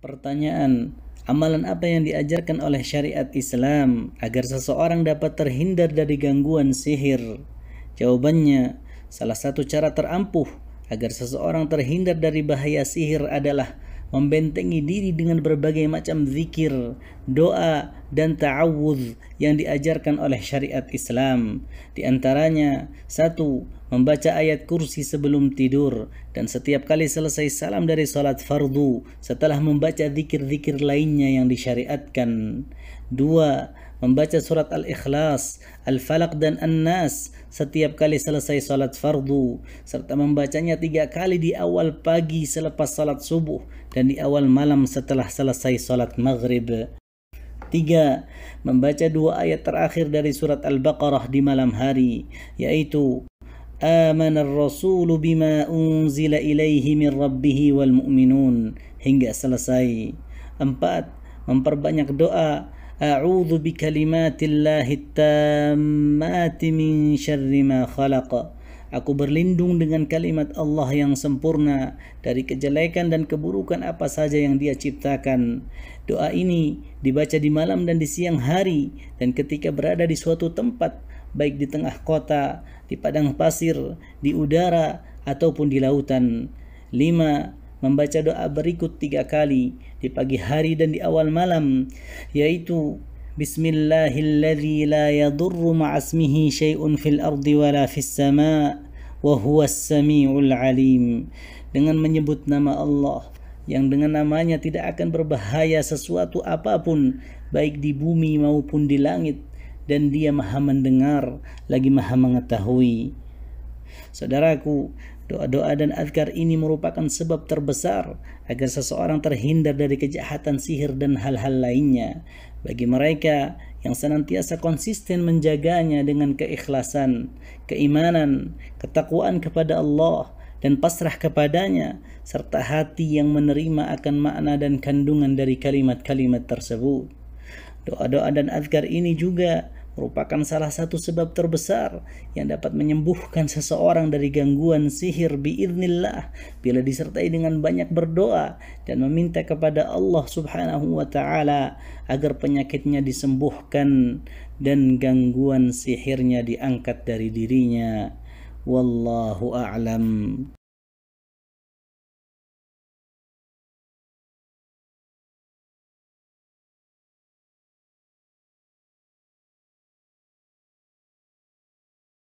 Pertanyaan, amalan apa yang diajarkan oleh syariat Islam agar seseorang dapat terhindar dari gangguan sihir? Jawabannya, salah satu cara terampuh agar seseorang terhindar dari bahaya sihir adalah membentengi diri dengan berbagai macam zikir, doa, dan ta'awudz yang diajarkan oleh syariat Islam. Di antaranya, satu, membaca ayat kursi sebelum tidur dan setiap kali selesai salam dari sholat fardu setelah membaca zikir-zikir lainnya yang disyariatkan. Dua, membaca surat Al-Ikhlas, Al-Falaq dan An-Nas setiap kali selesai salat fardu serta membacanya tiga kali di awal pagi selepas salat subuh dan di awal malam setelah selesai salat maghrib. tiga Membaca dua ayat terakhir dari surat Al-Baqarah di malam hari, yaitu آمن الرسول بما أنزل إليه من ربه والمؤمنون hingga selesai. 4. Memperbanyak doa أعوذ بكلمات الله التامات من شر ما خلق Aku berlindung dengan kalimat Allah yang sempurna dari kejelekan dan keburukan apa saja yang Dia ciptakan. Doa ini dibaca di malam dan di siang hari dan ketika berada di suatu tempat baik di tengah kota, di padang pasir, di udara ataupun di lautan. 5 membaca doa berikut tiga kali di pagi hari dan di awal malam yaitu Bismillahilladzi la yadurru ma'asmihi syai'un fil ardi wa la fis sama' wa huwas samiul alim dengan menyebut nama Allah yang dengan namanya tidak akan berbahaya sesuatu apapun baik di bumi maupun di langit dan dia maha mendengar lagi maha mengetahui Saudaraku, Doa-doa dan azkar ini merupakan sebab terbesar agar seseorang terhindar dari kejahatan sihir dan hal-hal lainnya. Bagi mereka yang senantiasa konsisten menjaganya dengan keikhlasan, keimanan, ketakwaan kepada Allah, dan pasrah kepadanya, serta hati yang menerima akan makna dan kandungan dari kalimat-kalimat tersebut. Doa-doa dan azkar ini juga merupakan salah satu sebab terbesar yang dapat menyembuhkan seseorang dari gangguan sihir biirnillah bila disertai dengan banyak berdoa dan meminta kepada Allah Subhanahu wa taala agar penyakitnya disembuhkan dan gangguan sihirnya diangkat dari dirinya. Wallahu a'lam.